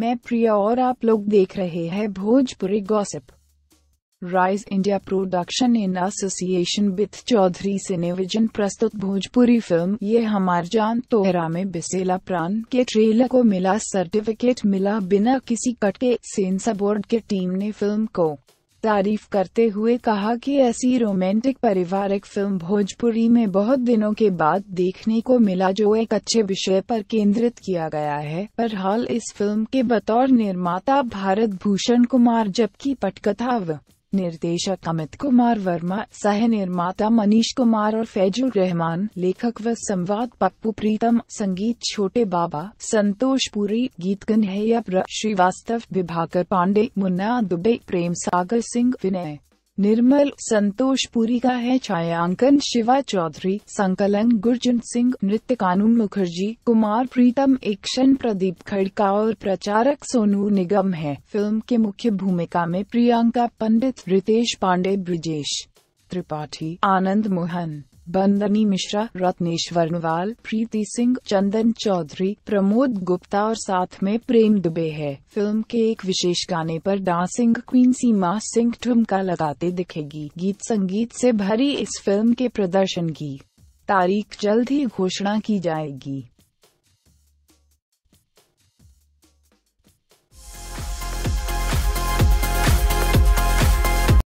मैं प्रिया और आप लोग देख रहे हैं Bhojpuri gossip Rise India production in association with Chaudhary Cinevision प्रस्तुत भोजपुरी फिल्म ये हमार जान तोहरा में बिसेला प्राण के ट्रेलर को मिला सर्टिफिकेट मिला बिना किसी कट के सेंसर बोर्ड के टीम ने फिल्म को तारीफ करते हुए कहा कि ऐसी रोमांटिक पारिवारिक फिल्म भोजपुरी में बहुत दिनों के बाद देखने को मिला जो एक अच्छे विषय पर केंद्रित किया गया है पर हाल इस फिल्म के बतौर निर्माता भारत भूषण कुमार जबकि पटकथा व निर्देशक अमित कुमार वर्मा सह निर्माता मनीष कुमार और फैजुल रहमान लेखक व संवाद पप्पू प्रीतम संगीत छोटे बाबा संतोष पुरी गीत कन्हैया श्रीवास्तव विभाकर पांडे मुन्ना दुबे प्रेम सागर सिंह विनय निर्मल संतोष पुरी का है छायांकन शिवा चौधरी संकलन गुरजन सिंह नृत्य कानून मुखर्जी कुमार प्रीतम एक्शन प्रदीप खड़का और प्रचारक सोनू निगम है फिल्म के मुख्य भूमिका में प्रियंका पंडित रितेश पांडे ब्रिजेश त्रिपाठी आनंद मोहन बंदनी मिश्रा रत्नेश्वर नवाल प्रीति सिंह चंदन चौधरी प्रमोद गुप्ता और साथ में प्रेम दुबे है फिल्म के एक विशेष गाने पर डांसिंग क्वीन सीमा सिंह ठुमका लगाते दिखेगी गीत संगीत से भरी इस फिल्म के प्रदर्शन की तारीख जल्द ही घोषणा की जाएगी